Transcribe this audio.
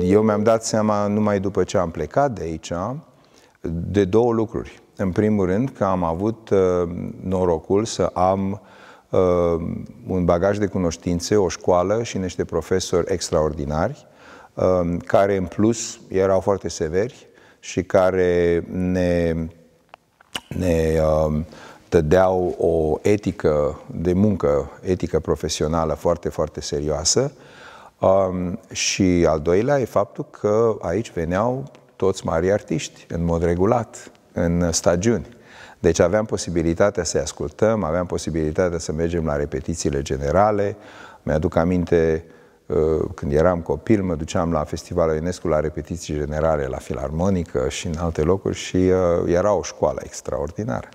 eu mi-am dat seama numai după ce am plecat de aici de două lucruri. În primul rând că am avut uh, norocul să am uh, un bagaj de cunoștințe, o școală și niște profesori extraordinari, uh, care în plus erau foarte severi și care ne, ne uh, dădeau o etică de muncă, etică profesională foarte, foarte serioasă. Uh, Um, și al doilea e faptul că aici veneau toți mari artiști, în mod regulat, în stagiuni. Deci aveam posibilitatea să-i ascultăm, aveam posibilitatea să mergem la repetițiile generale. Mi-aduc aminte uh, când eram copil, mă duceam la Festivalul UNESCO la repetiții generale, la Filarmonică și în alte locuri și uh, era o școală extraordinară.